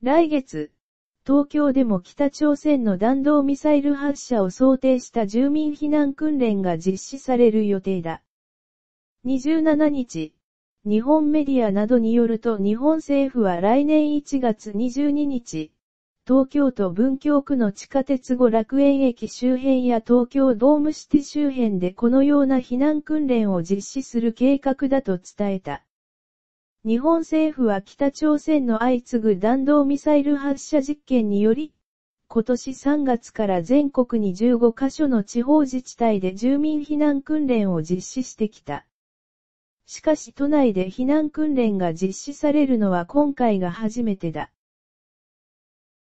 来月、東京でも北朝鮮の弾道ミサイル発射を想定した住民避難訓練が実施される予定だ。27日、日本メディアなどによると日本政府は来年1月22日、東京都文京区の地下鉄後楽園駅周辺や東京ドームシティ周辺でこのような避難訓練を実施する計画だと伝えた。日本政府は北朝鮮の相次ぐ弾道ミサイル発射実験により、今年3月から全国に15カ所の地方自治体で住民避難訓練を実施してきた。しかし都内で避難訓練が実施されるのは今回が初めてだ。